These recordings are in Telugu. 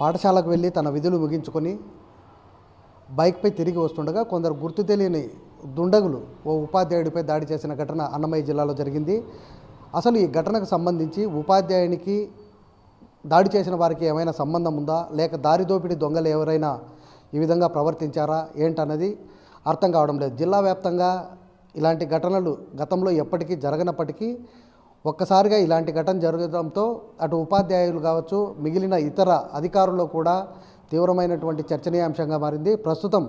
పాఠశాలకు వెళ్ళి తన విధులు ముగించుకొని బైక్పై తిరిగి వస్తుండగా కొందరు గుర్తు తెలియని దుండగులు ఓ ఉపాధ్యాయుడిపై దాడి చేసిన ఘటన అన్నమయ్య జిల్లాలో జరిగింది అసలు ఈ ఘటనకు సంబంధించి ఉపాధ్యాయునికి దాడి చేసిన వారికి ఏమైనా సంబంధం ఉందా లేక దారిదోపిడి దొంగలు ఎవరైనా ఈ విధంగా ప్రవర్తించారా ఏంటన్నది అర్థం కావడం లేదు జిల్లా వ్యాప్తంగా ఇలాంటి ఘటనలు గతంలో ఎప్పటికీ జరగనప్పటికీ ఒక్కసారిగా ఇలాంటి ఘటన జరగడంతో అటు ఉపాధ్యాయులు కావచ్చు మిగిలిన ఇతర అధికారులు కూడా తీవ్రమైనటువంటి చర్చనీయాంశంగా మారింది ప్రస్తుతం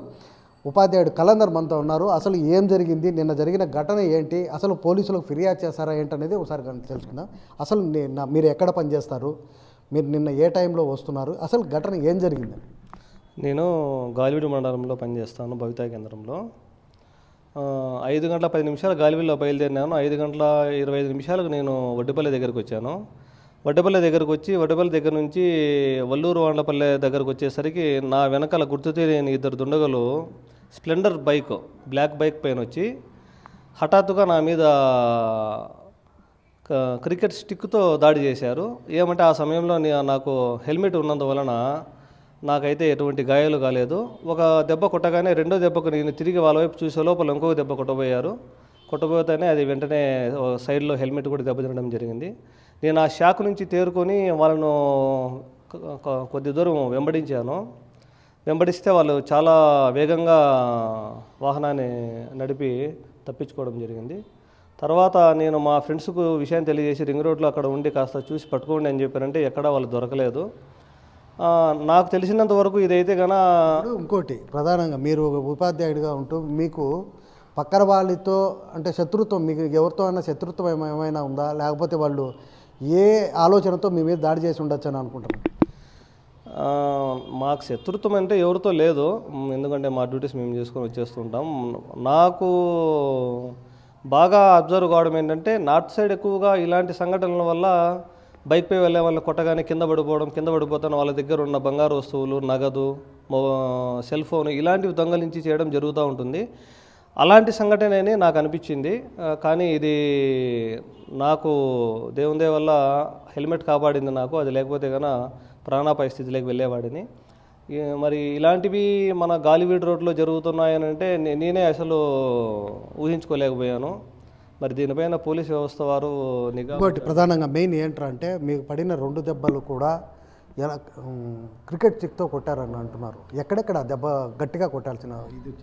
ఉపాధ్యాయుడు కలందర్ మనతో ఉన్నారు అసలు ఏం జరిగింది నిన్న జరిగిన ఘటన ఏంటి అసలు పోలీసులకు ఫిర్యాదు చేశారా ఏంటనేది ఒకసారి తెలుసుకుందాం అసలు నిన్న మీరు ఎక్కడ పనిచేస్తారు మీరు నిన్న ఏ టైంలో వస్తున్నారు అసలు ఘటన ఏం జరిగింది నేను గాలివీడు మండలంలో పనిచేస్తాను భవితా కేంద్రంలో ఐదు గంటల పది నిమిషాలు గాలివిల్లో బయలుదేరినాను ఐదు గంటల ఇరవై ఐదు నిమిషాలకు నేను వడ్డుపల్లి దగ్గరకు వచ్చాను వడ్డపల్లి దగ్గరకు వచ్చి వడ్డపల్లి దగ్గర నుంచి వల్లూరు వండపల్లె దగ్గరకు వచ్చేసరికి నా వెనకాల గుర్తు తెలియని ఇద్దరు దుండగలు స్ప్లెండర్ బైక్ బ్లాక్ బైక్ పైన వచ్చి హఠాత్తుగా నా మీద క్రికెట్ స్టిక్తో దాడి చేశారు ఏమంటే ఆ సమయంలో నాకు హెల్మెట్ ఉన్నందువలన నాకైతే ఎటువంటి గాయాలు కాలేదు ఒక దెబ్బ కొట్టగానే రెండో దెబ్బకు నేను తిరిగి వాళ్ళ వైపు చూసే లోపల ఇంకొక దెబ్బ కొట్టబోయారు కొట్టబోతేనే అది వెంటనే సైడ్లో హెల్మెట్ కూడా దెబ్బ తినడం జరిగింది నేను ఆ షాక్ నుంచి తేరుకొని వాళ్ళను కొద్ది దూరం వెంబడించాను వెంబడిస్తే వాళ్ళు చాలా వేగంగా వాహనాన్ని నడిపి తప్పించుకోవడం జరిగింది తర్వాత నేను మా ఫ్రెండ్స్కు విషయం తెలియజేసి రింగ్ రోడ్లో అక్కడ ఉండి కాస్త చూసి పట్టుకోండి అని చెప్పారంటే ఎక్కడా వాళ్ళు దొరకలేదు నాకు తెలిసినంత వరకు ఇదైతే కన ఇంకోటి ప్రధానంగా మీరు ఒక ఉపాధ్యాయుడిగా ఉంటూ మీకు పక్కన వాళ్ళతో అంటే శత్రుత్వం మీకు ఎవరితో అయినా శత్రుత్వం ఏమైనా ఉందా లేకపోతే వాళ్ళు ఏ ఆలోచనతో మీ మీద దాడి చేసి ఉండొచ్చు అని అనుకుంటున్నాను మాకు శత్రుత్వం అంటే ఎవరితో లేదు ఎందుకంటే మా డ్యూటీస్ మేము చేసుకొని వచ్చేస్తుంటాం నాకు బాగా అబ్జర్వ్ కావడం ఏంటంటే నార్త్ సైడ్ ఎక్కువగా ఇలాంటి సంఘటనల వల్ల బైక్పై వెళ్ళే వాళ్ళు కొట్టగానే కింద పడిపోవడం కింద పడిపోతాను వాళ్ళ దగ్గర ఉన్న బంగారు వస్తువులు నగదు సెల్ ఫోన్ ఇలాంటివి దొంగలించి చేయడం జరుగుతూ ఉంటుంది అలాంటి సంఘటనని నాకు అనిపించింది కానీ ఇది నాకు దేవుందే వల్ల హెల్మెట్ కాపాడింది నాకు అది లేకపోతే కన ప్రాణాపాయ స్థితిలోకి వెళ్ళేవాడిని మరి ఇలాంటివి మన గాలివీడ్ రోడ్లో జరుగుతున్నాయనంటే నేనే అసలు ఊహించుకోలేకపోయాను మరి దీనిపైన పోలీస్ వ్యవస్థ వారు నిఘా ఇంకోటి ప్రధానంగా మెయిన్ ఏంటంటే మీకు పడిన రెండు దెబ్బలు కూడా ఎలా క్రికెట్ చిక్తో కొట్టారని అంటున్నారు ఎక్కడెక్కడ దెబ్బ గట్టిగా కొట్టాల్సిన ఇది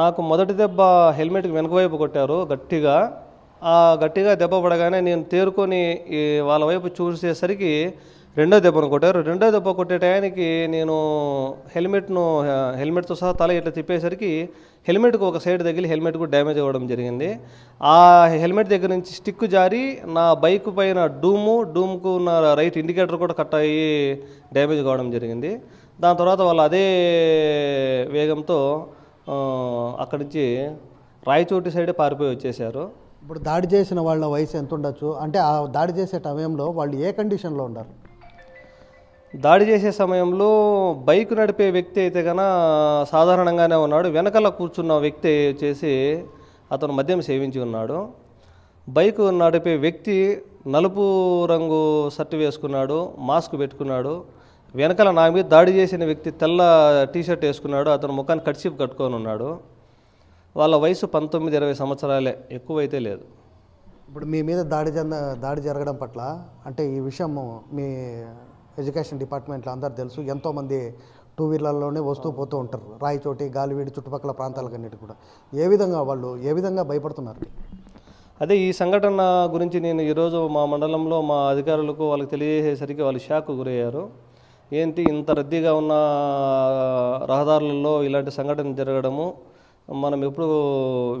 నాకు మొదటి దెబ్బ హెల్మెట్కి వెనుకవైపు కొట్టారు గట్టిగా ఆ గట్టిగా దెబ్బ పడగానే నేను తేరుకొని వాళ్ళ వైపు చూసేసరికి రెండో దెబ్బను కొట్టారు రెండో దెబ్బ కొట్టే టయానికి నేను హెల్మెట్ను హెల్మెట్తో సహా తల ఇట్లా తిప్పేసరికి హెల్మెట్కు ఒక సైడ్ తగిలి హెల్మెట్కు డ్యామేజ్ అవ్వడం జరిగింది ఆ హెల్మెట్ దగ్గర నుంచి స్టిక్ జారి నా బైక్ పైన డూము డూమ్కు ఉన్న రైట్ ఇండికేటర్ కూడా కట్ అయ్యి డ్యామేజ్ కావడం జరిగింది దాని తర్వాత వాళ్ళు అదే వేగంతో అక్కడి నుంచి రాయచోటి సైడే పారిపోయి వచ్చేసారు ఇప్పుడు దాడి చేసిన వాళ్ళ వయసు ఎంత ఉండొచ్చు అంటే ఆ దాడి చేసే సమయంలో వాళ్ళు ఏ కండిషన్లో ఉన్నారు దాడి చేసే సమయంలో బైక్ నడిపే వ్యక్తి అయితే కన సాధారణంగానే ఉన్నాడు వెనకాల కూర్చున్న వ్యక్తి వచ్చేసి అతను మద్యం సేవించి ఉన్నాడు బైక్ నడిపే వ్యక్తి నలుపు రంగు షర్ట్ వేసుకున్నాడు మాస్క్ పెట్టుకున్నాడు వెనకాల నా మీద దాడి చేసిన వ్యక్తి తెల్ల టీషర్ట్ వేసుకున్నాడు అతను ముఖాన్ని కట్సిప్ కట్టుకొని ఉన్నాడు వాళ్ళ వయసు పంతొమ్మిది ఇరవై సంవత్సరాలే ఎక్కువైతే లేదు ఇప్పుడు మీ మీద దాడి జన దాడి జరగడం పట్ల అంటే ఈ విషయం మీ ఎడ్యుకేషన్ డిపార్ట్మెంట్లో అందరు తెలుసు ఎంతోమంది టూ వీలర్లోనే వస్తూ పోతూ ఉంటారు రాయిచోటి గాలివీడి చుట్టుపక్కల ప్రాంతాలకన్నిటి కూడా ఏ విధంగా వాళ్ళు ఏ విధంగా భయపడుతున్నారు అదే ఈ సంఘటన గురించి నేను ఈరోజు మా మండలంలో మా అధికారులకు వాళ్ళకి తెలియజేసేసరికి వాళ్ళు షాక్ గురయ్యారు ఏంటి ఇంత రద్దీగా ఉన్న రహదారులలో ఇలాంటి సంఘటన జరగడము మనం ఎప్పుడు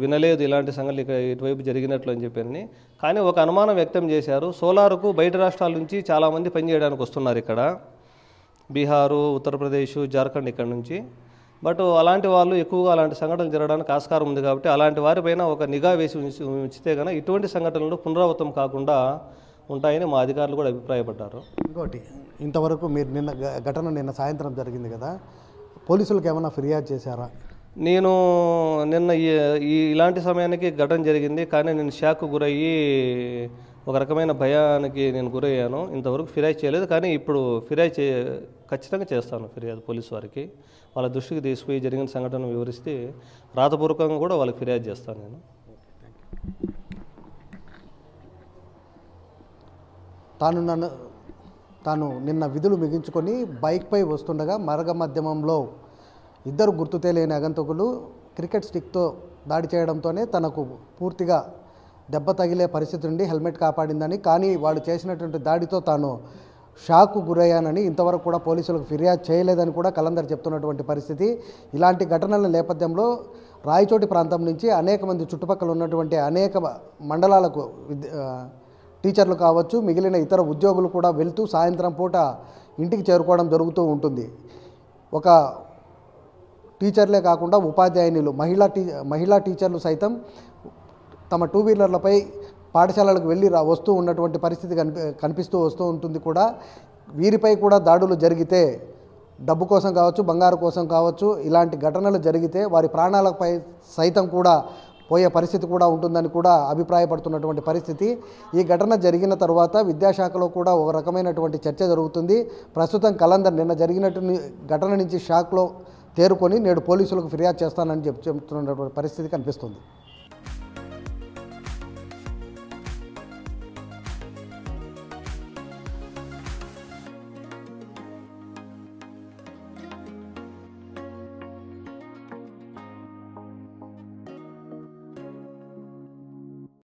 వినలేదు ఇలాంటి సంఘటన ఇక్కడ ఇటువైపు జరిగినట్లు అని చెప్పారని కానీ ఒక అనుమానం వ్యక్తం చేశారు సోలార్కు బయట రాష్ట్రాల నుంచి చాలామంది పనిచేయడానికి వస్తున్నారు ఇక్కడ బీహారు ఉత్తరప్రదేశ్ జార్ఖండ్ ఇక్కడ నుంచి బట్ అలాంటి వాళ్ళు ఎక్కువగా అలాంటి సంఘటనలు జరగడానికి ఆస్కారం ఉంది కాబట్టి అలాంటి వారిపైన ఒక నిఘా వేసి ఉంచితే కనుక ఇటువంటి సంఘటనలు పునరావృతం కాకుండా ఉంటాయని మా అధికారులు కూడా అభిప్రాయపడ్డారు ఇంకోటి ఇంతవరకు మీరు నిన్న ఘటన నిన్న సాయంత్రం జరిగింది కదా పోలీసులకు ఏమైనా ఫిర్యాదు చేశారా నేను నిన్న ఈ ఇలాంటి సమయానికి ఘటన జరిగింది కానీ నేను షాక్ గురయ్యి ఒక రకమైన భయానికి నేను గురయ్యాను ఇంతవరకు ఫిర్యాదు చేయలేదు కానీ ఇప్పుడు ఫిర్యాదు చే ఖచ్చితంగా చేస్తాను ఫిర్యాదు పోలీసు వారికి వాళ్ళ దృష్టికి తీసుకుపోయి జరిగిన సంఘటన వివరిస్తే రాతపూర్వకంగా కూడా వాళ్ళకి ఫిర్యాదు చేస్తాను నేను తాను నన్ను తాను నిన్న విధులు మిగించుకొని బైక్పై వస్తుండగా మార్గ మాధ్యమంలో ఇద్దరు గుర్తు తెలియని అగంతకులు క్రికెట్ స్టిక్తో దాడి చేయడంతోనే తనకు పూర్తిగా దెబ్బ తగిలే పరిస్థితి నుండి హెల్మెట్ కాపాడిందని కానీ వాడు చేసినటువంటి దాడితో తాను షాక్కు గురయ్యానని ఇంతవరకు కూడా పోలీసులకు ఫిర్యాదు చేయలేదని కూడా కలందర్ చెప్తున్నటువంటి పరిస్థితి ఇలాంటి ఘటనల నేపథ్యంలో రాయచోటి ప్రాంతం నుంచి అనేక మంది చుట్టుపక్కల ఉన్నటువంటి అనేక మండలాలకు టీచర్లు కావచ్చు మిగిలిన ఇతర ఉద్యోగులు కూడా వెళ్తూ సాయంత్రం పూట ఇంటికి చేరుకోవడం జరుగుతూ ఉంటుంది ఒక టీచర్లే కాకుండా ఉపాధ్యాయునిలు మహిళా టీ మహిళా టీచర్లు సైతం తమ టూ వీలర్లపై పాఠశాలలకు వెళ్ళి రా వస్తూ ఉన్నటువంటి పరిస్థితి కనిపి కనిపిస్తూ వస్తూ ఉంటుంది కూడా వీరిపై కూడా దాడులు జరిగితే డబ్బు కోసం కావచ్చు బంగారు కోసం కావచ్చు ఇలాంటి ఘటనలు జరిగితే వారి ప్రాణాలపై సైతం కూడా పోయే పరిస్థితి కూడా ఉంటుందని కూడా అభిప్రాయపడుతున్నటువంటి పరిస్థితి ఈ ఘటన జరిగిన తర్వాత విద్యాశాఖలో కూడా ఒక రకమైనటువంటి చర్చ జరుగుతుంది ప్రస్తుతం కలందర్ నిన్న జరిగినట్టు ఘటన నుంచి షాక్లో తేరుకొని నేడు పోలీసులకు ఫిర్యాదు చేస్తానని చెప్పి చెబుతున్నటువంటి పరిస్థితి కనిపిస్తుంది